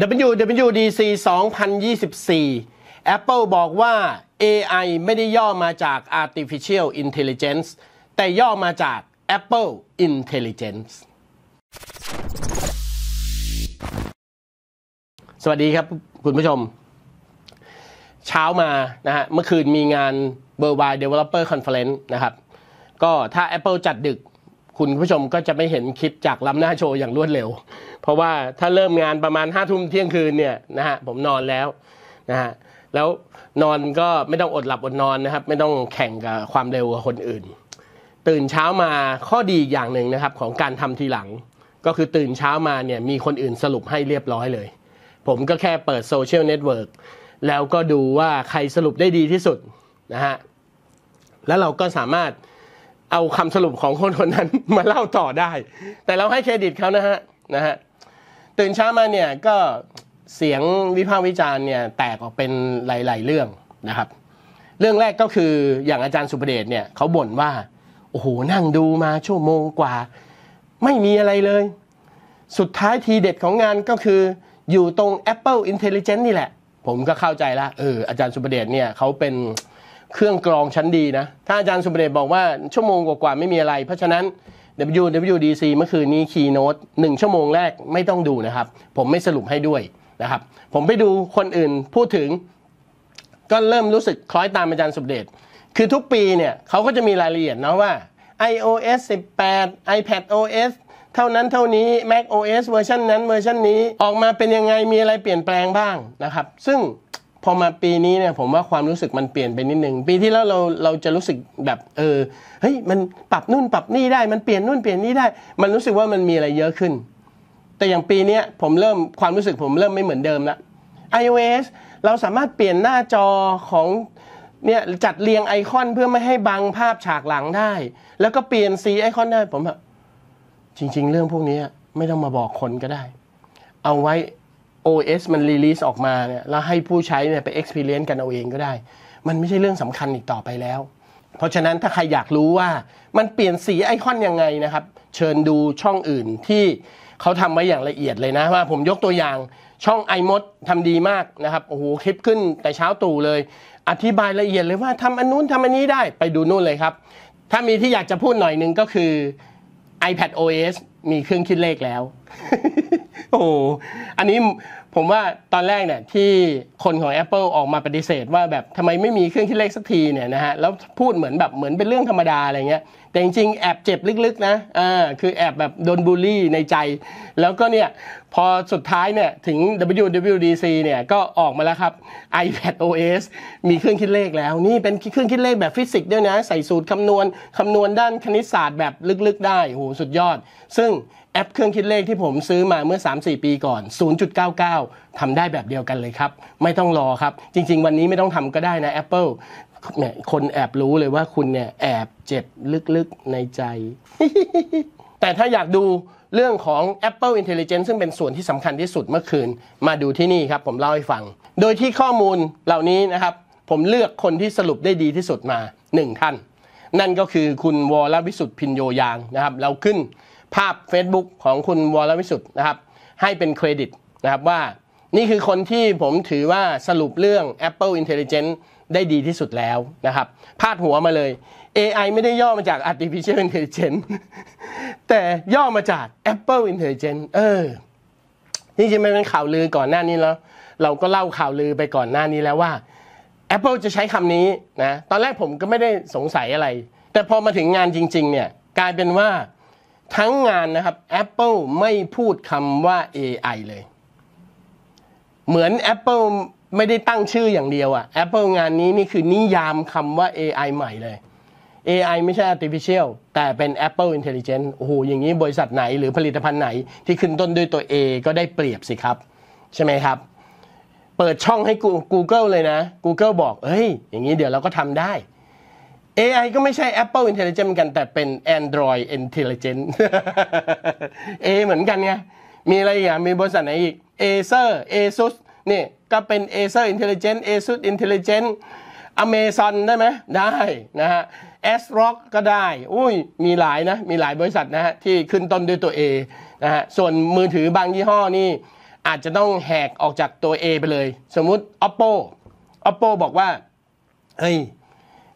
WWDC 2024 Apple บอกว่า AI ไม่ได้ย่อมาจาก Artificial Intelligence แต่ย่อมาจาก Apple Intelligence สวัสดีครับคุณผู้ชมเช้ามานะฮะเมื่อคืนมีงาน Worldwide Developer Conference นะครับก็ถ้า Apple จัดดึกคุณผู้ชมก็จะไม่เห็นคลิปจากล้ำหน้าโชว์อย่างรวดเร็ว เพราะว่าถ้าเริ่มงานประมาณห้าทุ่มเที่ยงคืนเนี่ยนะฮะผมนอนแล้วนะฮะแล้วนอนก็ไม่ต้องอดหลับอดนอนนะครับ ไม่ต้องแข่งกับความเร็วกับคนอื่น ตื่นเช้ามาข้อดีอย่างหนึ่งนะครับ ของการทำทีหลัง ก็คือตื่นเช้ามาเนี่ยมีคนอื่นสรุปให้เรียบร้อยเลย ผมก็แค่เปิดโซเชียลเน็ตเวิร์กแล้วก็ดูว่าใครสรุปได้ดีที่สุดนะฮะแล้วเราก็สามารถเอาคำสรุปของคนคนนั้นมาเล่าต่อได้ แต่เราให้เครดิตเขานะฮะนะฮะตื่นเช้ามาเนี่ยก็เสียงวิพากษ์วิจารณ์เนี่ยแตกออกเป็นหลาย ๆ เรื่องนะครับ เรื่องแรกก็คืออย่างอาจารย์สุประเดชเนี่ยเขาบ่นว่า โอ้โหนั่งดูมาชั่วโมงกว่า ไม่มีอะไรเลย สุดท้ายทีเด็ดของงานก็คืออยู่ตรง Apple Intelligence นี่แหละ ผมก็เข้าใจละเอออาจารย์สุประเดชเนี่ยเขาเป็นเครื่องกรองชั้นดีนะ ถ้าอาจารย์สุบเดชบอกว่าชั่วโมงกว่าๆไม่มีอะไร เพราะฉะนั้น WWDC เมื่อคืนนี้คีย์โน้ตหนึ่งชั่วโมงแรกไม่ต้องดูนะครับ ผมไม่สรุปให้ด้วยนะครับ ผมไปดูคนอื่นพูดถึง ก็เริ่มรู้สึกคล้อยตามอาจารย์สุบเดช คือทุกปีเนี่ย เขาก็จะมีรายละเอียดนะว่า iOS 18 iPad OS เท่านั้นเท่านี้ Mac OS เวอร์ชันนั้นเวอร์ชันนี้ออกมาเป็นยังไงมีอะไรเปลี่ยนแปลงบ้างนะครับ ซึ่งพอมาปีนี้เนี่ย ผมว่าความรู้สึกมันเปลี่ยนไปนิดนึง ปีที่แล้วเราเราจะรู้สึกแบบเออเฮ้ยมันปรับนู่นปรับนี่ได้ มันเปลี่ยนนู่นเปลี่ยนนี่ได้มันรู้สึกว่ามันมีอะไรเยอะขึ้น แต่อย่างปีนี้ผมเริ่มความรู้สึก ผมเริ่มไม่เหมือนเดิมละ iOS เราสามารถเปลี่ยนหน้าจอของเนี่ยจัดเรียงไอคอนเพื่อไม่ให้บังภาพฉากหลังได้ แล้วก็เปลี่ยนสีไอคอนได้ ผมแบบจริง ๆ เรื่องพวกนี้ไม่ต้องมาบอกคนก็ได้ เอาไว้ OS มันรีลีสออกมาเนี่ยแล้วให้ผู้ใช้เนี่ยไป experience กันเอาเอง ก็ได้ มันไม่ใช่เรื่องสำคัญอีกต่อไปแล้ว เพราะฉะนั้นถ้าใครอยากรู้ว่ามันเปลี่ยนสีไอคอนยังไงนะครับ เชิญดูช่องอื่นที่เขาทำไว้อย่างละเอียดเลยนะ ว่าผมยกตัวอย่างช่อง iMod ทำดีมากนะครับ โอ้โห คลิปขึ้นแต่เช้าตู่เลย อธิบายละเอียดเลยว่าทำอันนู้นทำอันนี้ได้ไปดูนู่นเลยครับ ถ้ามีที่อยากจะพูดหน่อยนึงก็คือ iPad OS มีเครื่องคิดเลขแล้วโอ้อันนี้ผมว่าตอนแรกเนี่ยที่คนของ Apple ออกมาปฏิเสธว่าแบบทำไมไม่มีเครื่องคิดเลขสักทีเนี่ยนะฮะแล้วพูดเหมือนแบบเหมือนเป็นเรื่องธรรมดาอะไรเงี้ยแต่จริงๆแอบเจ็บลึกๆนะอ่าคือแอบแบบโดนบูลลี่ในใจ แล้วก็เนี่ยพอสุดท้ายเนี่ยถึง WWDC เนี่ยก็ออกมาแล้วครับ iPad OS มีเครื่องคิดเลขแล้วนี่เป็นเครื่องคิดเลขแบบฟิสิกส์ด้วยนะ ใส่สูตรคำนวณคำนวณด้านคณิตศาสตร์แบบลึกๆ ได้โหสุดยอด ซึ่งแอปเครื่องคิดเลขที่ผมซื้อมาเมื่อ 3-4 ปีก่อน 0.99ทำได้แบบเดียวกันเลยครับ ไม่ต้องรอครับ จริงๆ วันนี้ไม่ต้องทำก็ได้นะ Apple เนี่ยคนแอบรู้เลยว่าคุณเนี่ยแอบเจ็บลึกๆในใจ แต่ถ้าอยากดูเรื่องของ Apple Intelligence ซึ่งเป็นส่วนที่สำคัญที่สุดเมื่อคืน มาดูที่นี่ครับผมเล่าให้ฟัง โดยที่ข้อมูลเหล่านี้นะครับ ผมเลือกคนที่สรุปได้ดีที่สุดมา1ท่าน นั่นก็คือคุณวอลวิสุทธิ์พินโยยางนะครับ เราขึ้นภาพ Facebook ของคุณวรวิสุทธ์นะครับ ให้เป็นเครดิต นะครับว่า นี่คือคนที่ผมถือว่าสรุปเรื่อง Apple Intelligence ได้ดีที่สุดแล้วนะครับพาดหัวมาเลย AI ไม่ได้ย่อมาจาก artificial intelligence แต่ย่อมาจาก Apple Intelligence เออ นี่จะไม่เป็นข่าวลือก่อนหน้านี้แล้ว เราก็เล่าข่าวลือไปก่อนหน้านี้แล้วว่า Apple จะใช้คำนี้นะตอนแรกผมก็ไม่ได้สงสัยอะไร แต่พอมาถึงงานจริง ๆ เนี่ย กลายเป็นว่าทั้งงานนะครับ Apple ไม่พูดคำว่า AI เลย เหมือน Apple ไม่ได้ตั้งชื่ออย่างเดียวอะ Apple งานนี้นี่คือนิยามคำว่า AI ใหม่เลย AI ไม่ใช่ artificial แต่เป็น Apple Intelligence โอ้โหอย่างนี้บริษัทไหนหรือผลิตภัณฑ์ไหน ที่ขึ้นต้นด้วยตัว A ก็ได้เปรียบสิครับ ใช่ไหมครับ เปิดช่องให้ Google เลยนะ Google บอกเอ้ยอย่างนี้เดี๋ยวเราก็ทำได้ AI ก็ไม่ใช่ Apple i n t e l l i g e n e เหมือนกันแต่เป็น Android Intelligent A เหมือนกันไงมีอะไรอีก่ะมีบริษัทไหนอีก Acer Asus นี่ก็เป็น Acer i n t e l l i g e n e Asus i n t e l l i g e n e Amazon ได้ไหมได้นะฮะ S Rock ก็ได้อุ้ยมีหลายนะมีหลายบริษัทนะฮะที่ขึ้นต้นด้วยตัว A นะฮะส่วนมือถือบางยี่ห้อนี่ อาจจะต้องแหกออกจากตัว A ไปเลย สมมุติ Oppo Oppo บอกว่าเฮ้ย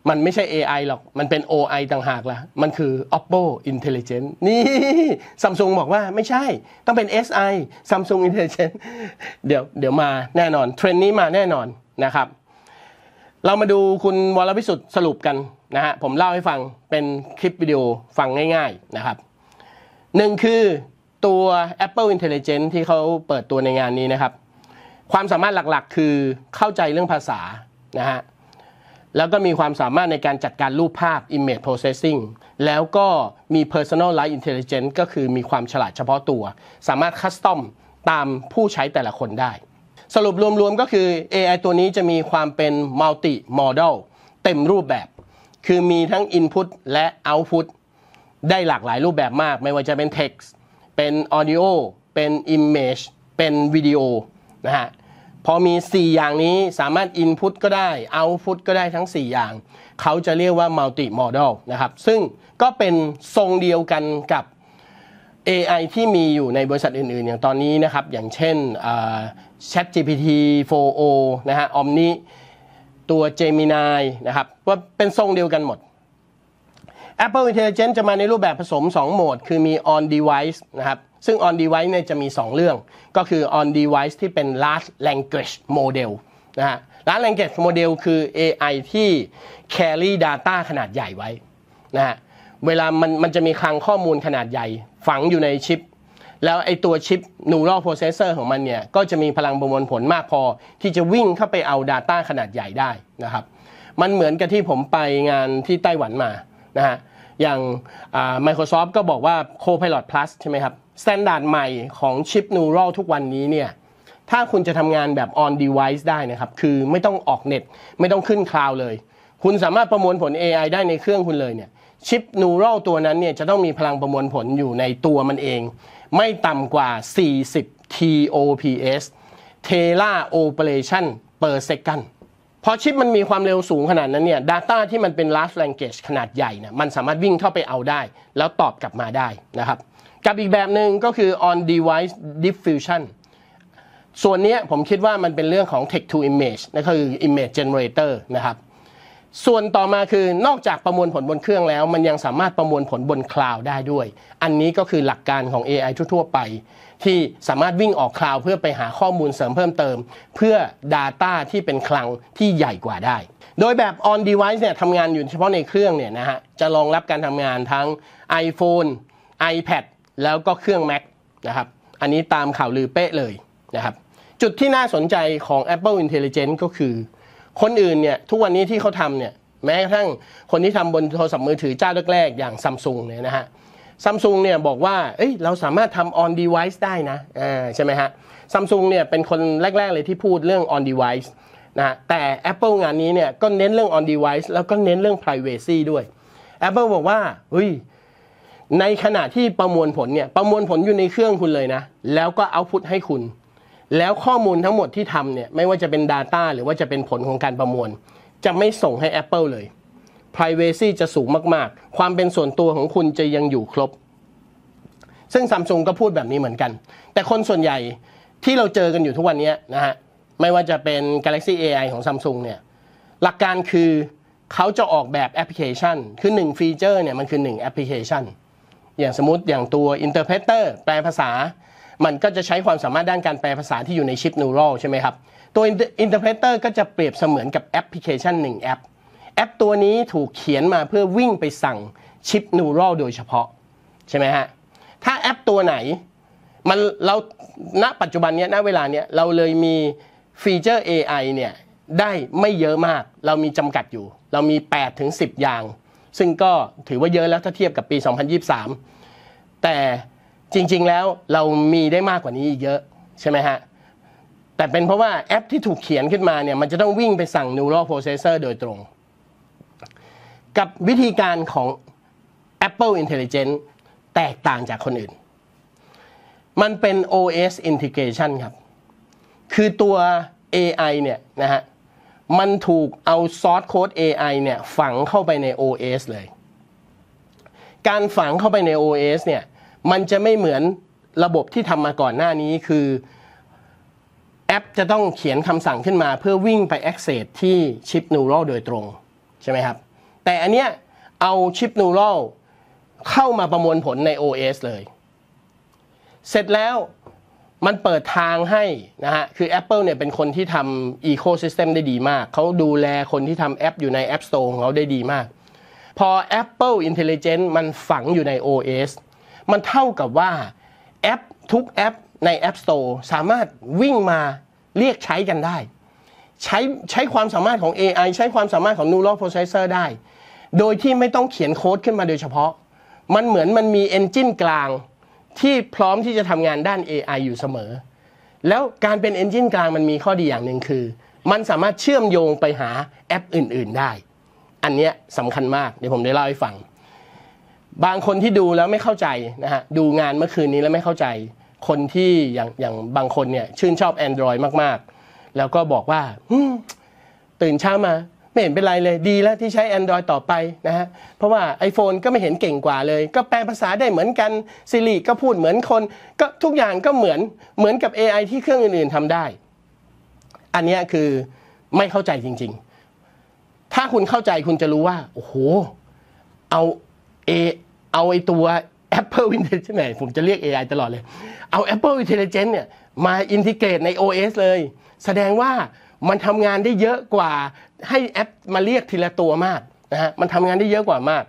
มันไม่ใช่ AI หรอก มันเป็น OI ต่างหากละมันคือ Oppo Intelligent นี่ซัมซุงบอกว่าไม่ใช่ ต้องเป็น SI Samsung Intelligent เดี๋ยว เดี๋ยวมาแน่นอนเทรนด์นี้มาแน่นอนนะครับ เรามาดูคุณวรพิสุทธ์สรุปกันนะฮะ ผมเล่าให้ฟังเป็นคลิปวิดีโอฟังง่าย ๆนะครับ หนึ่งคือตัว Apple Intelligent ที่เขาเปิดตัวในงานนี้นะครับ ความสามารถหลักๆคือเข้าใจเรื่องภาษา นะฮะแล้วก็มีความสามารถในการจัดการรูปภาพ image processing แล้วก็มี personalized intelligence ก็คือมีความฉลาดเฉพาะตัว สามารถคัสตอมตามผู้ใช้แต่ละคนได้ สรุปรวมๆก็คือ AI ตัวนี้จะมีความเป็น multi model เต็มรูปแบบ คือมีทั้ง input และ output ได้หลากหลายรูปแบบมาก ไม่ว่าจะเป็น text เป็น audio เป็น image เป็นวิดีโอนะฮะพอมี 4 อย่างนี้สามารถ Input ก็ได้ Output ก็ได้ทั้ง 4 อย่าง เขาจะเรียกว่า Multi Model นะครับ ซึ่งก็เป็นทรงเดียวกันกับ AI ที่มีอยู่ในบริษัทอื่นๆ อย่างตอนนี้นะครับ อย่างเช่น ChatGPT 4o นะฮะ Omni ตัว Gemini นะครับว่าเป็นทรงเดียวกันหมด Apple Intelligence จะมาในรูปแบบผสม 2 โหมด คือมี on device นะครับซึ่ง on device เนี่ยจะมี 2 เรื่องก็คือ on device ที่เป็น large language model นะฮะ large language model คือ AI ที่ carry data ขนาดใหญ่ไว้นะฮะเวลามันมันจะมีคลังข้อมูลขนาดใหญ่ฝังอยู่ในชิป แล้วไอตัวชิป neural processor ของมันเนี่ยก็จะมีพลังประมวลผลมากพอ ที่จะวิ่งเข้าไปเอา data ขนาดใหญ่ได้นะครับมันเหมือนกับที่ผมไปงานที่ไต้หวันมานะฮะอย่าง Microsoft ก็บอกว่า Copilot Plus ใช่ไหมครับสแตนดาร์ดใหม่ของชิปนูรัลทุกวันนี้เนี่ยถ้าคุณจะทำงานแบบ on device ได้นะครับ คือไม่ต้องออกเน็ตไม่ต้องขึ้นคลาวเลย คุณสามารถประมวลผล AI ได้ในเครื่องคุณเลยเนี่ยชิปนูรัลตัวนั้นเนี่ยจะต้องมีพลังประมวลผลอยู่ในตัวมันเอง ไม่ต่ำกว่า 40 TOPS Tera Operation per second พอชิปมันมีความเร็วสูงขนาดนั้นเนี่ย Data ที่มันเป็น large language ขนาดใหญ่เนี่ยมันสามารถวิ่งเข้าไปเอาได้ แล้วตอบกลับมาได้นะครับกับอีกแบบหนึ่งก็คือ on device diffusion ส่วนนี้ผมคิดว่ามันเป็นเรื่องของ text to image นั่นคือ image generator นะครับ ส่วนต่อมาคือนอกจากประมวลผลบนเครื่องแล้ว มันยังสามารถประมวลผลบนคลาวด์ได้ด้วย อันนี้ก็คือหลักการของ AI ทั่วๆ ไป ที่สามารถวิ่งออกคลาวด์เพื่อไปหาข้อมูลเสริมเพิ่มเติม เพื่อ Data ที่เป็นคลังที่ใหญ่กว่าได้ โดยแบบ on device เนี่ยทำงานอยู่เฉพาะในเครื่องเนี่ยนะฮะจะรองรับการทำงานทั้ง iPhone iPad แล้วก็เครื่อง Mac นะครับ อันนี้ตามข่าวลือเป๊ะเลยนะครับ จุดที่น่าสนใจของ Apple Intelligence ก็คือ คนอื่นเนี่ยทุกวันนี้ที่เขาทำเนี่ยแม้กระทั่งคนที่ทำบนโทรศัพท์มือถือเจ้าแรกๆ อย่างซัมซุงเนี่ยนะฮะซัมซุงเนี่ยบอกว่า เอ้ยเราสามารถทำ on device ได้นะอ่าใช่ไหมฮะซัมซุงเนี่ยเป็นคนแรก ๆเลยที่พูดเรื่อง on device นะแต่ Apple งานนี้เนี่ยก็เน้นเรื่อง on device แล้วก็เน้นเรื่อง privacy ด้วย Apple บอกว่าเฮ้ยในขณะที่ประมวลผลเนี่ยประมวลผลอยู่ในเครื่องคุณเลยนะ แล้วก็เอาพุทให้คุณ แล้วข้อมูลทั้งหมดที่ทำเนี่ยไม่ว่าจะเป็น Data หรือว่าจะเป็นผลของการประมวล จะไม่ส่งให้ Apple เลย Privacy จะสูงมากๆ ความเป็นส่วนตัวของคุณจะยังอยู่ครบ ซึ่งซัมซุงก็พูดแบบนี้เหมือนกัน แต่คนส่วนใหญ่ที่เราเจอกันอยู่ทุกวันนี้นะฮะไม่ว่าจะเป็น Galaxy AI ของซัมซุงเนี่ยหลักการคือเขาจะออกแบบแอปพลิเคชันคือ1ฟีเจอร์เนี่ยมันคือ1แอปพลิเคชันอย่างสมมติอย่างตัว interpreter แปลภาษา มันก็จะใช้ความสามารถด้านการแปลภาษาที่อยู่ในชิป neural ใช่ไหมครับ ตัว interpreter ก็จะเปรียบเสมือนกับแอปพลิเคชันหนึ่งแอป แอปตัวนี้ถูกเขียนมาเพื่อวิ่งไปสั่งชิป neural โดยเฉพาะใช่ไหมฮะ ถ้าแอปตัวไหนมันเราณปัจจุบันนี้ณเวลาเนี้ยเราเลยมีฟีเจอร์ AI เนี่ยได้ไม่เยอะมาก เรามีจำกัดอยู่ เรามี 8-10 อย่างซึ่งก็ถือว่าเยอะแล้วถ้าเทียบกับปี 2023 แต่จริงๆ แล้วเรามีได้มากกว่านี้อีกเยอะใช่ไหมฮะ แต่เป็นเพราะว่าแอปที่ถูกเขียนขึ้นมาเนี่ยมันจะต้องวิ่งไปสั่ง neural processor โดยตรง กับวิธีการของ Apple Intelligence แตกต่างจากคนอื่น มันเป็น OS integration ครับ คือตัว AI เนี่ยนะฮะมันถูกเอาซอสโค้ด AI เนี่ย ฝังเข้าไปใน OS เลย การฝังเข้าไปใน OS เนี่ย มันจะไม่เหมือนระบบที่ทำมาก่อนหน้านี้คือแอปจะต้องเขียนคำสั่งขึ้นมา เพื่อวิ่งไป access ที่ชิป neural โดยตรง ใช่ไหมครับ แต่อันเนี้ยเอาชิป neural เข้ามาประมวลผลใน OS เลย เสร็จแล้วมันเปิดทางให้นะฮะคือ Apple เนี่ยเป็นคนที่ทำ Ecosystem ได้ดีมาก เขาดูแลคนที่ทำแอปอยู่ใน App Store ของเขาได้ดีมาก พอ Apple Intelligence มันฝังอยู่ใน OS มันเท่ากับว่าแอปทุกแอปใน App Store สามารถวิ่งมาเรียกใช้กันได้ ใช้ใช้ความสามารถของ AI ใช้ความสามารถของ Neural Processor ได้ โดยที่ไม่ต้องเขียนโค้ดขึ้นมาโดยเฉพาะ มันเหมือนมันมีเอนจินกลางที่พร้อมที่จะทำงานด้าน AI อยู่เสมอ แล้วการเป็นเอนจินกลางมันมีข้อดีอย่างหนึ่งคือ มันสามารถเชื่อมโยงไปหาแอปอื่นๆได้ อันนี้สำคัญมาก เดี๋ยวผมได้เล่าให้ฟัง บางคนที่ดูแล้วไม่เข้าใจนะฮะ ดูงานเมื่อคืนนี้แล้วไม่เข้าใจ คนที่อย่างอย่างบางคนเนี่ย ชื่นชอบ Android มากๆ แล้วก็บอกว่าตื่นเช้ามาไม่เห็นเป็นไรเลยดีแล้วที่ใช้ Android ต่อไปนะฮะเพราะว่า iPhone ก็ไม่เห็นเก่งกว่าเลย ก็แปลภาษาได้เหมือนกัน Siri ก็พูดเหมือนคน ก็ทุกอย่างก็เหมือนเหมือนกับ AI ที่เครื่องอื่นๆทำได้ อันนี้คือไม่เข้าใจจริงๆ ถ้าคุณเข้าใจคุณจะรู้ว่า โอ้โห เอา เอเอาไอตัว Apple Intelligence ไหนผมจะเรียก AI ตลอดเลย เอา Apple Intelligence เนี่ยมาอินทิเกรตใน OS เลย แสดงว่ามันทำงานได้เยอะกว่าให้แอปมาเรียกทีละตัวมากนะฮะมันทำงานได้เยอะกว่ามาก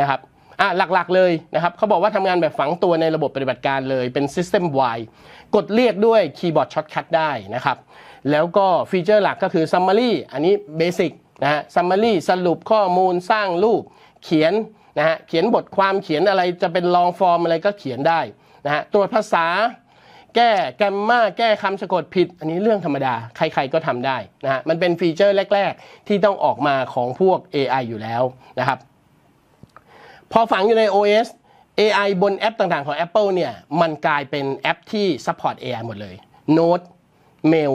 นะครับอ่าหลักๆเลยนะครับเขาบอกว่าทำงานแบบฝังตัวในระบบปฏิบัติการเลยเป็น System wide กดเรียกด้วยคีย์บอร์ดช็อตคัทได้นะครับแล้วก็ฟีเจอร์หลักก็คือ Summary อันนี้เบสิกนะฮะซัมมารีสรุปข้อมูลสร้างรูปเขียนนะฮะเขียนบทความเขียนอะไรจะเป็นลองฟอร์มอะไรก็เขียนได้นะฮะตัวภาษาแก้ แกมมาแก้คำสะกดผิด อันนี้เรื่องธรรมดาใคร ๆ ก็ทำได้นะฮะมันเป็นฟีเจอร์แรก ๆที่ต้องออกมาของพวก AI อยู่แล้วนะครับพอฝังอยู่ใน OS AI บนแอปต่างๆของ Apple เนี่ยมันกลายเป็นแอปที่ัพพอร์ต AI หมดเลย Note Mail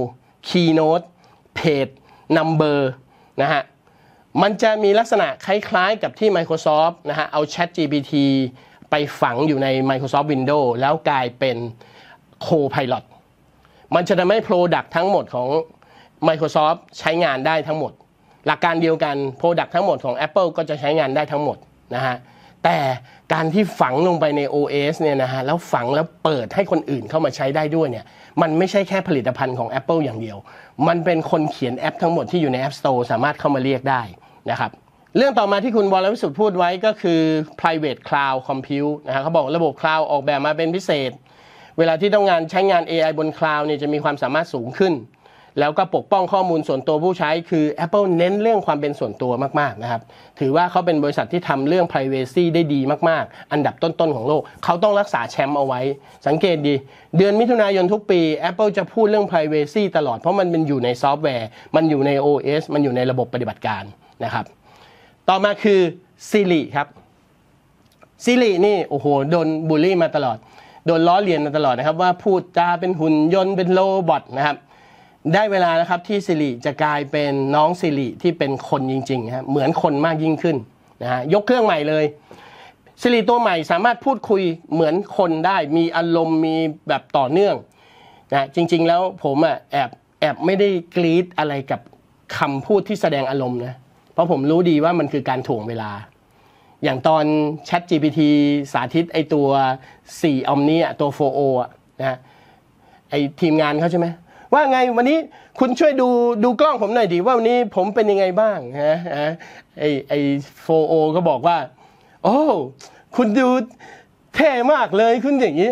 Keynote Page Number นะฮะมันจะมีลักษณะคล้ายๆกับที่ Microsoft นะฮะเอา Chat GPT ไปฝังอยู่ใน Microsoft Windows แล้วกลายเป็นโคพายロมันจะทำให้ Product ทั้งหมดของ Microsoft ใช้งานได้ทั้งหมด หลักการเดียวกัน Product ทั้งหมดของ Apple ก็จะใช้งานได้ทั้งหมดนะฮะ แต่การที่ฝังลงไปใน OS เนี่ยนะฮะ แล้วฝังแล้วเปิดให้คนอื่นเข้ามาใช้ได้ด้วยเนี่ย มันไม่ใช่แค่ผลิตภัณฑ์ของ Apple อย่างเดียว มันเป็นคนเขียนแอป ทั้งหมดที่อยู่ใน App Store สามารถเข้ามาเรียกได้นะครับ เรื่องต่อมาที่คุณวลวิสุทธ์พูดไว้ก็คือ private cloud compute นะฮะ เขาบอกระบบ cloud ออกแบบมาเป็นพิเศษเวลาที่ต้องงานใช้งาน AI บนคลาวด์เนี่ยจะมีความสามารถสูงขึ้น แล้วก็ปกป้องข้อมูลส่วนตัวผู้ใช้ คือ Apple เน้นเรื่องความเป็นส่วนตัวมากๆนะครับถือว่าเขาเป็นบริษัทที่ทำเรื่อง p r i เวซีได้ดีมากๆ อันดับต้น ๆ ของโลก เขาต้องรักษาแชมป์เอาไว้ สังเกตดี เดือนมิถุนายนทุกปี Apple จะพูดเรื่อง p r i เวซีตลอดเพราะมันเป็นอยู่ในซอฟต์แวร์มันอยู่ใน OS มันอยู่ในระบบปฏิบัติการนะครับต่อมาคือ Siri ครับ Siri นี่โอ้โหโดนบูลลี่มาตลอดโดนล้อเลียนมาตลอดนะครับว่าพูดจาเป็นหุ่นยนต์เป็นโรบอทนะครับได้เวลานะครับที่สิริจะกลายเป็นน้องสิริที่เป็นคนจริงๆครับเหมือนคนมากยิ่งขึ้นนะฮะยกเครื่องใหม่เลยสิริตัวใหม่สามารถพูดคุยเหมือนคนได้ มีอารมณ์มีแบบต่อเนื่องนะจริงๆแล้วผมอ่ะแอบแอบไม่ได้กรี๊ดอะไรกับคำพูดที่แสดงอารมณ์นะเพราะผมรู้ดีว่ามันคือการถ่วงเวลาอย่างตอน Chat GPT สาธิต ไอตัว4 Omni อ่ะตัว 4O อ่ะนะไอทีมงานเขาใช่ไหม ว่าไงวันนี้คุณช่วยดูดูกล้องผมหน่อยดิว่าวันนี้ผมเป็นยังไงบ้างนะไอไอ 4O ก็บอกว่า โอ้คุณดูเท่มากเลย คุณอย่างนี้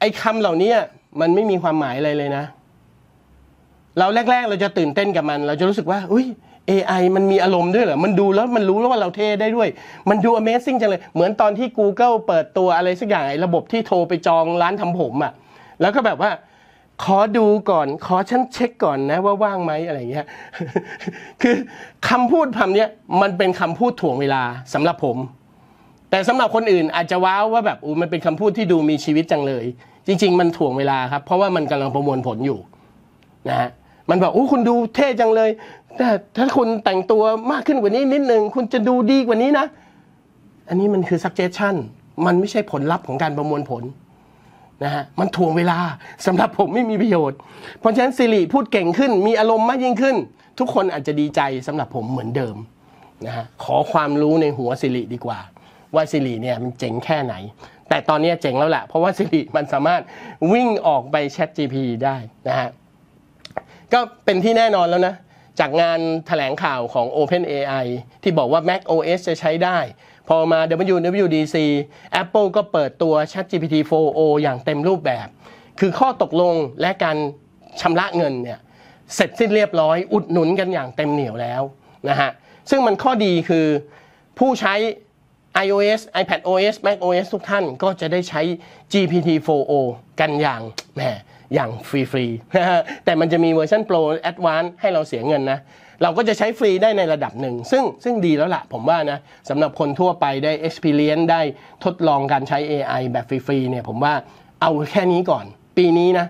ไอคำเหล่านี้ มันไม่มีความหมายอะไรเลยนะ เราแรกๆ เราจะตื่นเต้นกับมัน เราจะรู้สึกว่า อุ้ย AI มันมีอารมณ์ด้วยเหรอ มันดูแล้วมันรู้แล้วว่าเราเท่ได้ด้วย มันดู Amazing จังเลย เหมือนตอนที่ Google เปิดตัวอะไรสักอย่างระบบที่โทรไปจองร้านทำผมอะ่ะ แล้วก็แบบว่า ขอดูก่อน ขอฉันเช็คก่อนนะ ว่าว่างไหมอะไรเงี้ย คือคำพูดคำนี้มันเป็นคำพูดถ่วงเวลาสำหรับผม แต่สำหรับคนอื่นอาจจะว้าวว่าแบบอูมันเป็นคำพูดที่ดูมีชีวิตจังเลย จริง ๆ มันถ่วงเวลาครับ เพราะว่ามันกำลังประมวลผลอยู่นะฮะ มันบอกโอ้คุณดูเท่จังเลยแต่ถ้าคุณแต่งตัวมากขึ้นกว่านี้นิดหนึ่ง คุณจะดูดีกว่านี้นะ อันนี้มันคือ suggestion มันไม่ใช่ผลลัพธ์ของการประมวลผลนะฮะ มันถ่วงเวลาสำหรับผมไม่มีประโยชน์ เพราะฉะนั้นสิริพูดเก่งขึ้นมีอารมณ์มากยิ่งขึ้น ทุกคนอาจจะดีใจสำหรับผมเหมือนเดิมนะฮะ ขอความรู้ในหัวสิริดีกว่า ว่าสิริเนี่ย มันเจ๋งแค่ไหน แต่ตอนนี้เจ๋งแล้วแหละ เพราะว่าสิริมันสามารถวิ่งออกไปแชท GP ได้นะฮะก็เป็นที่แน่นอนแล้วนะจากงานถแถลงข่าวของ OpenAI ที่บอกว่า Mac OS จะใช้ได้ พอมา WWDC Apple ก็เปิดตัว ChatGPT 4o อย่างเต็มรูปแบบ คือข้อตกลงและการชำระเงินเนี่ยเสร็จสิ้นเรียบร้อยอุดหนุนกันอย่างเต็มเหนียวแล้วนะฮะซึ่งมันข้อดีคือผู้ใช้ iOS iPadOS macOS ทุกท่านก็จะได้ใช้ GPT 4o กันอย่างแหมอย่างฟรีๆแต่มันจะมีเวอร์ชันโปรแอดวานซ์ให้เราเสียเงินนะ เราก็จะใช้ฟรีได้ในระดับหนึ่ง ซึ่งซึ่งดีแล้วละ่ะผมว่านะสำหรับคนทั่วไปได้ Experience ได้ทดลองการใช้ AI แบบฟรีๆเนี่ยผมว่าเอาแค่นี้ก่อน ปีนี้นะ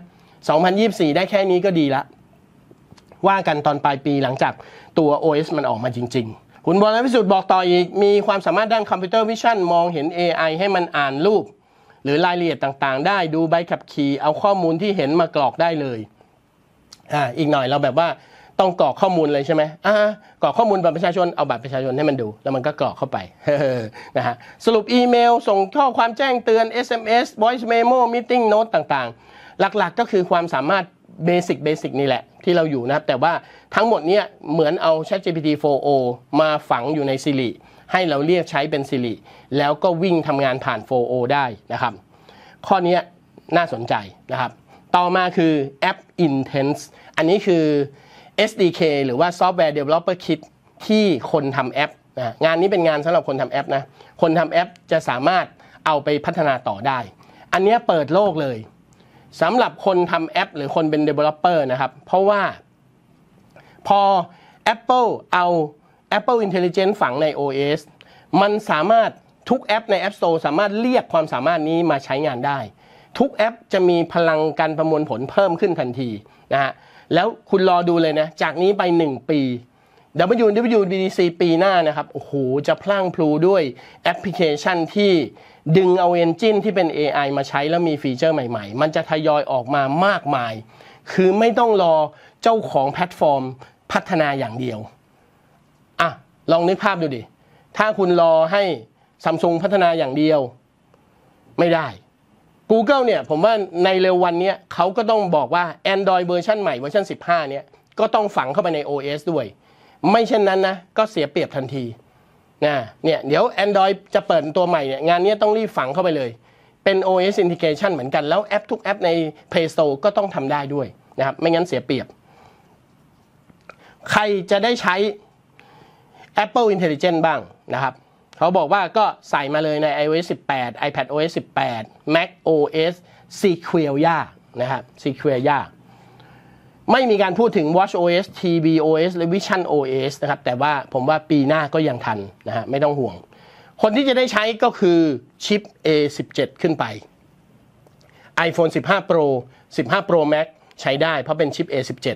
2024 ได้แค่นี้ก็ดีละว่ากันตอนปลายปีหลังจากตัว OS มันออกมาจริง ๆ คุณบอลพิสุทธิ์บอกต่ออีกมีความสามารถด้านคอมพิวเตอร์วิชั่นมองเห็น AI ให้มันอ่านรูปหรือรายละเอียดต่างๆ ได้ดูใบขับขี่เอาข้อมูลที่เห็นมากรอกได้เลย อ่า อีกหน่อยเราแบบว่าต้องกรอกข้อมูลเลยใช่ไหมอ่ากรอกข้อมูลบัตรประชาชน เอาบัตรประชาชนให้มันดู แล้วมันก็กรอกเข้าไปนะฮะสรุปอีเมล ส่งข้อความแจ้งเตือน SMS voice memo meeting note ต่างๆ หลักๆก็คือความสามารถเบสิกเบสิกนี่แหละที่เราอยู่นะครับ แต่ว่าทั้งหมดเนี้ยเหมือนเอา ChatGPT 4o มาฝังอยู่ใน Siri ให้เราเรียกใช้เป็น s ิ r i แล้วก็วิ่งทำงานผ่าน 4O ได้นะครับ ข้อนี้น่าสนใจนะครับ ต่อมาคือแอป Intense อันนี้คือ SDK หรือว่า Software Developer Kit ที่คนทำแอปนะงานนี้เป็นงานสำหรับคนทำแอปนะคนทำแอปจะสามารถเอาไปพัฒนาต่อได้ อันนี้เปิดโลกเลยสำหรับคนทำแอปหรือคนเป็น Developer นะครับเพราะว่าพอ Apple เอา Apple Intelligence ฝังใน OS มันสามารถทุกแอปใน App Store สามารถเรียกความสามารถนี้มาใช้งานได้ ทุกแอปจะมีพลังการประมวลผลเพิ่มขึ้นทันทีนะฮะ แล้วคุณรอดูเลยนะ จากนี้ไป 1 ปี WWDC ปีหน้านะครับ โอ้โห จะพลั่งพลูด้วยแอปพลิเคชันที่ดึงเอาเอนจินที่เป็น AI มาใช้แล้วมีฟีเจอร์ใหม่ๆ มันจะทยอยออกมามากมาย คือไม่ต้องรอเจ้าของแพลตฟอร์มพัฒนาอย่างเดียวลองนึกภาพดูดิ ถ้าคุณรอให้ซัมซุงพัฒนาอย่างเดียวไม่ได้ Google เนี่ย ผมว่าในเร็ววันนี้เขาก็ต้องบอกว่า Android เวอร์ชันใหม่เวอร์ชัน15 เนี่ย ก็ต้องฝังเข้าไปใน OS ด้วย ไม่เช่นนั้นนะ ก็เสียเปรียบทันทีนะเนี่ยเดี๋ยว Android จะเปิดตัวใหม่เนี่ยงานนี้ต้องรีบฝังเข้าไปเลย เป็น OS integration เหมือนกันแล้วแอปทุกแอปใน Play Store ก็ต้องทำได้ด้วยนะครับไม่งั้นเสียเปรียบ ใครจะได้ใช้ Apple Intelligence บ้างนะครับ เขาบอกว่าก็ใส่มาเลยใน iOS 18 iPad OS 18 Mac OS s e q u e ยากนะครับ s e q u e ยากไม่มีการพูดถึง Watch OS TV OS และ Vision OS นะครับ แต่ว่าผมว่าปีหน้าก็ยังทันนะฮะ ไม่ต้องห่วง คนที่จะได้ใช้ก็คือชิป A17 ขึ้นไป iPhone 15 Pro 15 Pro Max ใช้ได้เพราะเป็นชิป A17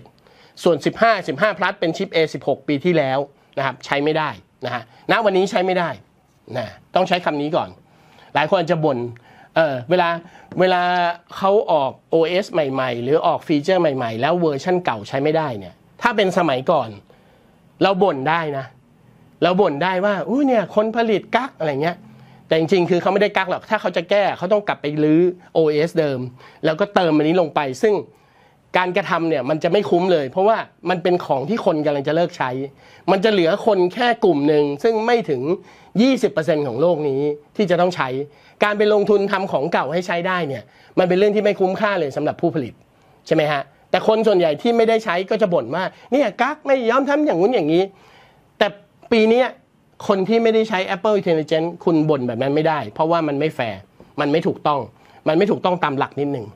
ส่วน 15 15 Plus เป็นชิป A16 ปีที่แล้วนะครับใช้ไม่ได้นะฮะ ณ วันนี้ใช้ไม่ได้นะต้องใช้คำนี้ก่อน หลายคนจะบน่นเออเวลา เวลาเขาออก OS ใหม่ ๆ หรือออกฟีเจอร์ใหม่ ๆ แล้วเวอร์ชั่นเก่าใช้ไม่ได้เนี่ย ถ้าเป็นสมัยก่อน เราบ่นได้นะเราบ่นได้ว่าอุ้ยเนี่ยคนผลิตกักอะไรเงี้ย แต่จริงๆคือเขาไม่ได้กักหรอก ถ้าเขาจะแก้เขาต้องกลับไปรื้อ OS เดิม แล้วก็เติมอันนี้ลงไปซึ่งการกระทำเนี่ยมันจะไม่คุ้มเลย เพราะว่ามันเป็นของที่คนกำลังจะเลิกใช้ มันจะเหลือคนแค่กลุ่มหนึ่งซึ่งไม่ถึง 20%ของโลกนี้ที่จะต้องใช้ การไปลงทุนทำของเก่าให้ใช้ได้เนี่ยมันเป็นเรื่องที่ไม่คุ้มค่าเลยสำหรับผู้ผลิตใช่ไหมฮะแต่คนส่วนใหญ่ที่ไม่ได้ใช้ก็จะบ่นว่าเนี่ยกั๊กไม่ยอมทำอย่างนู้นอย่างนี้ แต่ปีนี้คนที่ไม่ได้ใช้ Apple Intelligence คุณบ่นแบบนั้นไม่ได้ เพราะว่ามันไม่แฟร์มันไม่ถูกต้อง มันไม่ถูกต้องตามหลักนิดหนึ่ง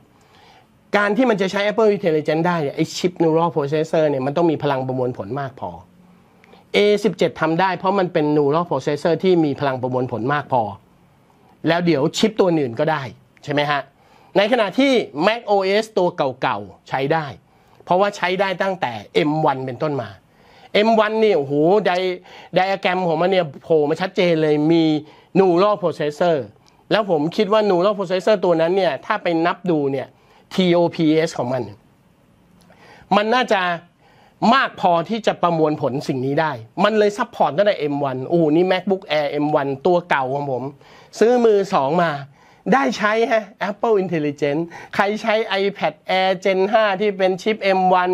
การที่มันจะใช้ Apple Intelligence ได้ไอชิป Neural Processor เนี่ยมันต้องมีพลังประมวลผลมากพอ A17 ทำได้เพราะมันเป็น Neural Processor ที่มีพลังประมวลผลมากพอ แล้วเดี๋ยวชิปตัวอื่นก็ได้ ใช่ไหมฮะ ในขณะที่ Mac OS ตัวเก่าๆ ใช้ได้ เพราะว่าใช้ได้ตั้งแต่ M1 เป็นต้นมา M1 เนี่ยโอ้โหไดไดอะแกรมของมันเนี่ยโผล่มาชัดเจนเลยมี Neural Processor แล้วผมคิดว่า Neural Processor ตัวนั้นเนี่ยถ้าไปนับดูเนี่ย TOPS ของมัน มันน่าจะมากพอที่จะประมวลผลสิ่งนี้ได้ มันเลยซัพพอร์ตตั้งแต่ M1 โอ้นี่ MacBook Air M1 ตัวเก่าของผม ซื้อมือสองมา ได้ใช้ฮะ Apple Intelligence ใครใช้ iPad Air Gen 5 ที่เป็นชิป M1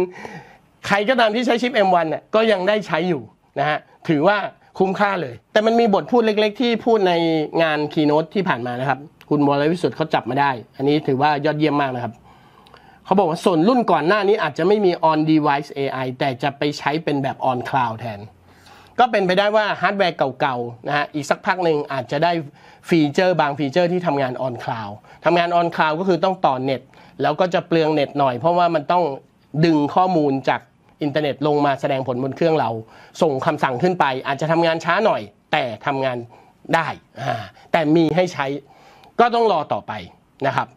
ใครก็ตามที่ใช้ชิป M1 น่ก็ยังได้ใช้อยู่นะฮะ ถือว่าคุ้มค่าเลย แต่มันมีบทพูดเล็กๆที่พูดในงานคีโนตที่ผ่านมานะครับ คุณวรวิสุทธ์เขาจับมาได้ อันนี้ถือว่ายอดเยี่ยมมากนะครับเขาบอกว่าส่วนรุ่นก่อนหน้านี้อาจจะไม่มี on device AI แต่จะไปใช้เป็นแบบ on cloud แทน ก็เป็นไปได้ว่าฮาร์ดแวร์เก่าๆนะฮะ อีกสักพักหนึ่งอาจจะได้ฟีเจอร์บางฟีเจอร์ที่ทำงาน on cloud ทำงาน on cloud ก็คือต้องต่อเน็ตแล้วก็จะเปลืองเน็ตหน่อย เพราะว่ามันต้องดึงข้อมูลจากอินเทอร์เน็ตลงมาแสดงผลบนเครื่องเรา ส่งคำสั่งขึ้นไปอาจจะทำงานช้าหน่อย แต่ทำงานได้ แต่มีให้ใช้ก็ต้องรอต่อไปนะครับ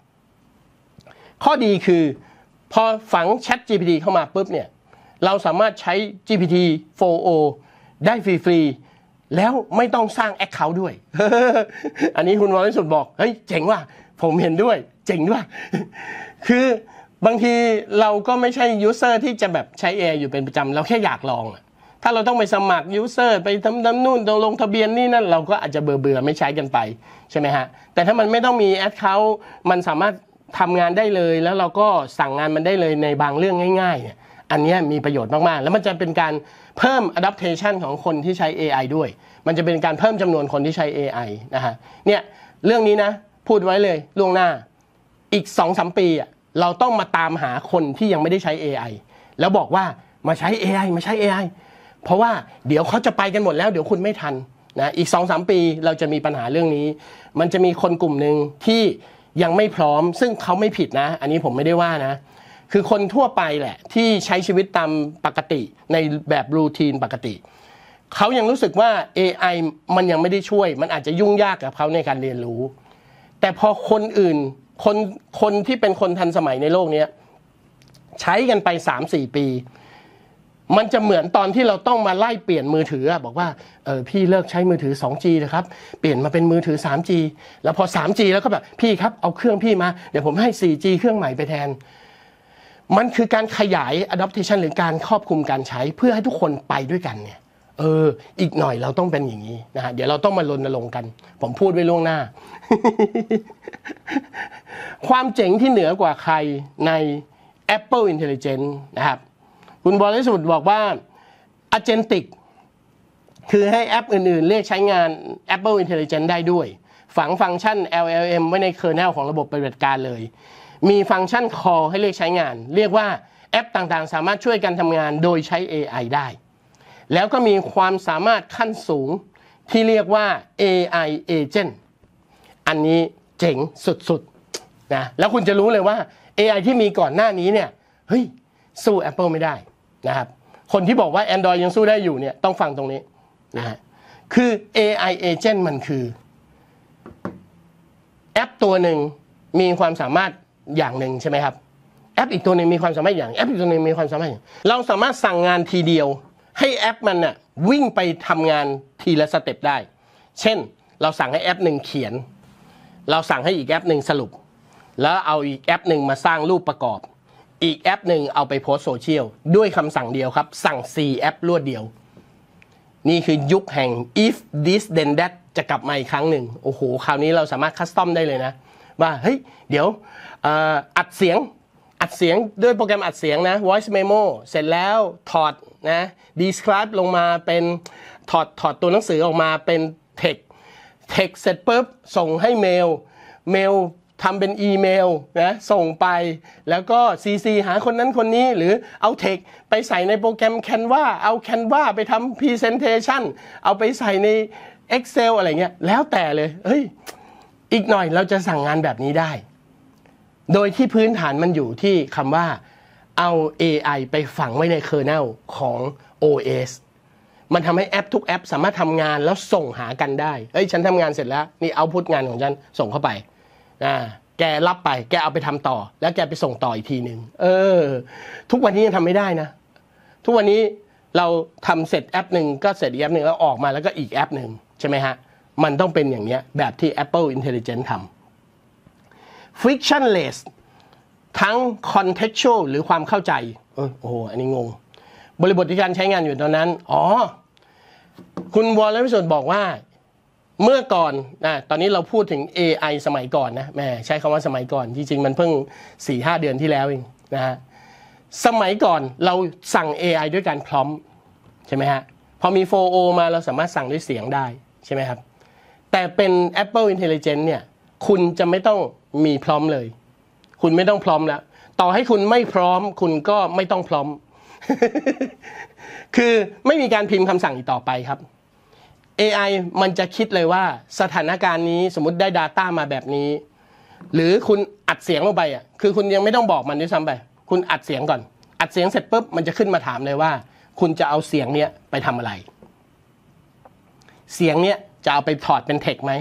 ข้อดีคือพอฝัง Chat GPT เข้ามาปุ๊บเนี่ยเราสามารถใช้ GPT 4o ได้ฟรีๆแล้วไม่ต้องสร้าง Account ด้วย อันนี้คุณวอนสุดบอก เฮ้ย เจ๋งว่ะ ผมเห็นด้วยเจ๋งด้วยคือบางทีเราก็ไม่ใช่ยูเซอร์ที่จะแบบใช้ AI อยู่เป็นประจำเราแค่อยากลอง ถ้าเราต้องไปสมัครยูเซอร์ไปทำนั่นู่น ลงทะเบียนนี่นั่นเราก็อาจจะเบื่อเบื่อไม่ใช้กันไปใช่ไหมฮะแต่ถ้ามันไม่ต้องมีแอดเคาท์มันสามารถทำงานได้เลยแล้วเราก็สั่งงานมันได้เลยในบางเรื่องง่ายๆอันนี้มีประโยชน์มากๆ แล้วมันจะเป็นการเพิ่ม adaptation ของคนที่ใช้ AI ด้วย มันจะเป็นการเพิ่มจำนวนคนที่ใช้ AI นะฮะเนี่ยเรื่องนี้นะพูดไว้เลยล่วงหน้า อีก2อสปี เราต้องมาตามหาคนที่ยังไม่ได้ใช้ AI แล้วบอกว่ามาใช้ AI มาใช้ AI เพราะว่าเดี๋ยวเขาจะไปกันหมดแล้วเดี๋ยวคุณไม่ทันนะอีก2อสปีเราจะมีปัญหาเรื่องนี้ มันจะมีคนกลุ่มหนึ่งที่ยังไม่พร้อมซึ่งเขาไม่ผิดนะ อันนี้ผมไม่ได้ว่านะ คือคนทั่วไปแหละ ที่ใช้ชีวิตตามปกติ ในแบบรูทีนปกติเขายังรู้สึกว่า AI มันยังไม่ได้ช่วย มันอาจจะยุ่งยากกับเขาในการเรียนรู้ แต่พอคนอื่นคนคนที่เป็นคนทันสมัยในโลกนี้ ใช้กันไป 3-4 ปีมันจะเหมือนตอนที่เราต้องมาไล่เปลี่ยนมือถือบอกว่าเออพี่เลิกใช้มือถือ 2G นะครับ เปลี่ยนมาเป็นมือถือ 3G แล้วพอ 3G แล้วก็แบบพี่ครับเอาเครื่องพี่มาเดี๋ยวผมให้ 4G เครื่องใหม่ไปแทนมันคือการขยาย adaptation หรือการครอบคลุมการใช้เพื่อให้ทุกคนไปด้วยกันเนี่ย เอออีกหน่อยเราต้องเป็นอย่างนี้นะฮะเดี๋ยวเราต้องมารณรงค์กัน ผมพูดไว้ล่วงหน้า ความเจ๋งที่เหนือกว่าใครใน Apple Intelligence นะครับคุณบริสุทธิ์บอกว่าอเจนติกคือให้แอปอื่นๆ เรียกใช้งาน Apple Intelligence ได้ด้วย ฝังฟังก์ชัน LLM ไว้ในเคอร์เนลของระบบปฏิบัติการเลย มีฟังก์ชัน Call ให้เรียกใช้งาน เรียกว่าแอปต่างๆ สามารถช่วยกันทำงานโดยใช้ AI ได้ แล้วก็มีความสามารถขั้นสูงที่เรียกว่า AI Agent อันนี้เจ๋งสุดๆนะแล้วคุณจะรู้เลยว่า AI ที่มีก่อนหน้านี้เนี่ยเฮ้ยสู้ Apple ไม่ได้นะครับ คนที่บอกว่า Android ยังสู้ได้อยู่เนี่ยต้องฟังตรงนี้นะฮะคือ AI agent มันคือแอปตัวหนึ่งมีความสามารถอย่างหนึ่งใช่ไหมครับแอปอีกตัวหนึ่งมีความสามารถอย่างแอปอีกตัวหนึ่งมีความสามารถอย่างเราสามารถสั่งงานทีเดียว ให้แอปมันน่ะวิ่งไปทำงานทีละสเต็ปได้ เช่นเราสั่งให้แอปหนึ่งเขียน เราสั่งให้อีกแอปหนึ่งสรุป แล้วเอาอีกแอปหนึ่งมาสร้างรูปประกอบอีกแอปหนึ่งเอาไปโพสโซเชียลด้วยคำสั่งเดียวครับ สั่ง4แอปรวดเดียว นี่คือยุคแห่ง if this then that จะกลับมาอีกครั้งหนึ่งโอ้โห คราวนี้เราสามารถคัสตอมได้เลยนะ ว่า เฮ้ยเดี๋ยวอัดเสียงอัดเสียงด้วยโปรแกรมอัดเสียงนะ voice memo เสร็จแล้วถอด นะ describe ลงมาเป็นถอดถอดตัวหนังสือออกมาเป็น text text เสร็จปุ๊บ ส่งให้เมลเมลทำเป็นอีเมลนะส่งไปแล้วก็ CC หาคนนั้นคนนี้หรือเอาเทคไปใส่ในโปรแกรม Canva เอา Canva ไปทำ Presentation เอาไปใส่ใน Excel อะไรเงี้ย แล้วแต่เลยเฮ้ย อีกหน่อยเราจะสั่งงานแบบนี้ได้ โดยที่พื้นฐานมันอยู่ที่คำว่า เอา AI ไปฝังไว้ในเคอร์เนลของ OS มันทำให้แอปทุกแอปสามารถทำงานแล้วส่งหากันได้เอ้ย ฉันทำงานเสร็จแล้ว นี่เอาพุทงานของฉันส่งเข้าไป่าแกรับไป แกเอาไปทำต่อ แล้วแกไปส่งต่ออีกทีหนึ่ง เออ ทุกวันนี้ยังทำไม่ได้นะ ทุกวันนี้เราทำเสร็จแอปหนึ่ง ก็เสร็จอีกแอปหนึ่งแล้วออกมาแล้วก็อีกแอปหนึ่งใช่ไหมฮะ มันต้องเป็นอย่างเนี้ย แบบที่ Apple Intelligence ทำ frictionless ทั้ง contextual หรือความเข้าใจโอ้โห อันนี้งง บริบทที่การใช้งานอยู่ตอนนั้น อ๋อ คุณวอลเลนพิสุทธ์บอกว่าเมื่อก่อนนะตอนนี้เราพูดถึง AI สมัยก่อนนะแม่ใช้คำว่าสมัยก่อน จริงๆ มันเพิ่ง 4-5 เดือนที่แล้วเองนะฮะ สมัยก่อนเราสั่ง AI ด้วยการพร้อมใช่ไหมฮะ พอมี 4O มาเราสามารถสั่งด้วยเสียงได้ใช่ไหมครับ แต่เป็น Apple Intelligence เนี่ย คุณจะไม่ต้องมีพร้อมเลย คุณไม่ต้องพร้อมแล้ว ต่อให้คุณไม่พร้อม คุณก็ไม่ต้องพร้อม คือไม่มีการพิมพ์คำสั่งอีกต่อไปครับ AI มันจะคิดเลยว่าสถานการณ์นี้สมมติได้ Data มาแบบนี้ หรือคุณอัดเสียงลงไปอ่ะคือคุณยังไม่ต้องบอกมันด้วยซ้ำไปคุณอัดเสียงก่อน อัดเสียงเสร็จปุ๊บมันจะขึ้นมาถามเลยว่าคุณจะเอาเสียงเนี้ยไปทำอะไร เสียงเนี้ยจะเอาไปถอดเป็นเทคไหม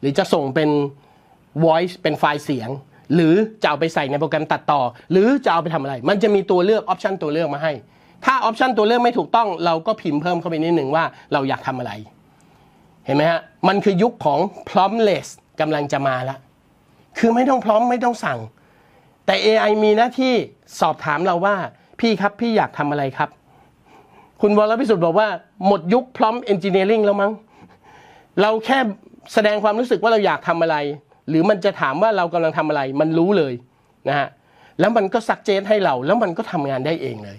หรือจะส่งเป็น voice เป็นไฟล์เสียง หรือจะเอาไปใส่ในโปรแกรมตัดต่อ หรือจะเอาไปทำอะไร มันจะมีตัวเลือกออปชันตัวเลือกมาให้ ถ้าออปชันตัวเลือกไม่ถูกต้องเราก็พิมพ์เพิ่มเข้าไปนิดหนึ่งว่าเราอยากทำอะไรห็นไหมฮะ มันคือยุคของพร้อมเลสกำลังจะมาละคือไม่ต้องพร้อมไม่ต้องสั่ง แต่ AI มีหน้าที่สอบถามเราว่าพี่ครับพี่อยากทำอะไรครับ คุณวรพิสุทธิ์บอกว่าหมดยุคพร้อมเอนจิเนียริงแล้วมั้ง เราแค่แสดงความรู้สึกว่าเราอยากทำอะไร หรือมันจะถามว่าเรากำลังทำอะไร มันรู้เลยนะฮะ แล้วมันก็สักเจนให้เราแล้วมันก็ทำงานได้เองเลย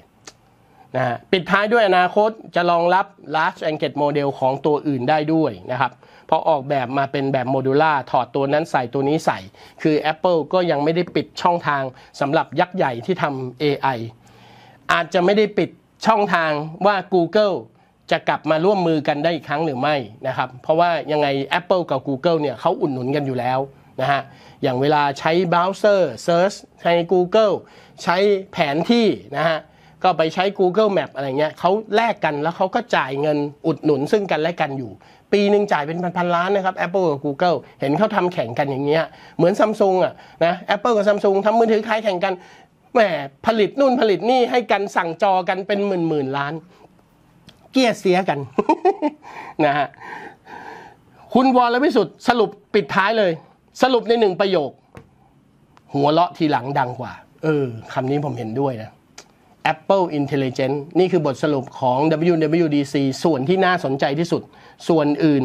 นะปิดท้ายด้วยอนาคตจะรองรับ large angle model ของตัวอื่นได้ด้วยนะครับพอออกแบบมาเป็นแบบโมดูล่าถอดตัวนั้นใส่ตัวนี้ใส่ คือ Apple ก็ยังไม่ได้ปิดช่องทางสำหรับยักษ์ใหญ่ที่ทำ AI อาจจะไม่ได้ปิดช่องทางว่า Google จะกลับมาร่วมมือกันได้อีกครั้งหรือไม่นะครับ เพราะว่ายังไง Apple กับ Google เนี่ยเขาอุ่นหนุนกันอยู่แล้วนะฮะ อย่างเวลาใช้เบราว์เซอร์เซิร์ชใน Google ใช้แผนที่นะฮะก็ไปใช้ Google Map อะไรเงี้ยเขาแลกกันแล้วเขาก็จ่ายเงินอุดหนุนซึ่งกันและกันอยู่ ปีหนึ่งจ่ายเป็นพันนล้านนะครับ Apple กับ Google เห็นเขาทำแข่งกันอย่างเงี้ยเหมือนซัมซุงอ่ะนะแอปเปิลกับซัมซุงทำมือถือคล้ายแข่งกัน แหมผลิตนู่นผลิตนี่ให้กันสั่งจอกันเป็นหมื่นหมื่นล้าน เกี้ยเสียกัน นะฮะคุณวอลวิสุทธ์สรุปปิดท้ายเลย สรุปในหนึ่งประโยค หัวเลาะทีหลังดังกว่า เออคำนี้ผมเห็นด้วยนะ Apple Intelligence นี่คือบทสรุปของ WWDC ส่วนที่น่าสนใจที่สุด ส่วนอื่น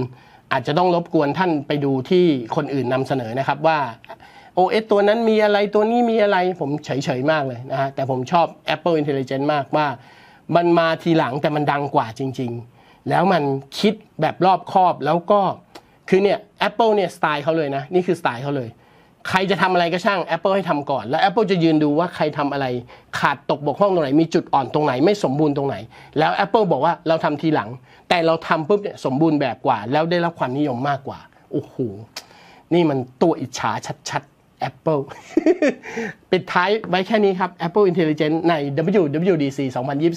อาจจะต้องรบกวนท่านไปดูที่คนอื่นนำเสนอนะครับว่า OS ตัวนั้นมีอะไรตัวนี้มีอะไรผมเฉยๆ มากเลยนะฮะ แต่ผมชอบ Apple Intelligence มากว่า มันมาทีหลังแต่มันดังกว่าจริงๆ แล้วมันคิดแบบรอบคอบแล้วก็คือเนี่ย Apple เนี่ยสไตล์เขาเลยนะนี่คือสไตล์เขาเลยใครจะทำอะไรก็ช่าง Apple ให้ทำก่อน แล้ว Apple จะยืนดูว่าใครทำอะไรขาดตกบกพร่องตรงไหนมีจุดอ่อนตรงไหนไม่สมบูรณ์ตรงไหน แล้ว Apple บอกว่าเราทำทีหลัง แต่เราทำปุ๊บเนี่ยสมบูรณ์แบบกว่า แล้วได้รับความนิยมมากกว่า โอ้โห นี่มันตัวอิจฉาชัดๆ Apple ปิดท้ายไว้แค่นี้ครับ Apple Intelligence ใน WWDC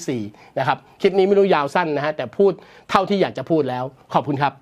2024นะครับคลิปนี้ไม่รู้ยาวสั้นนะฮะแต่พูดเท่าที่อยากจะพูดแล้ว ขอบคุณครับ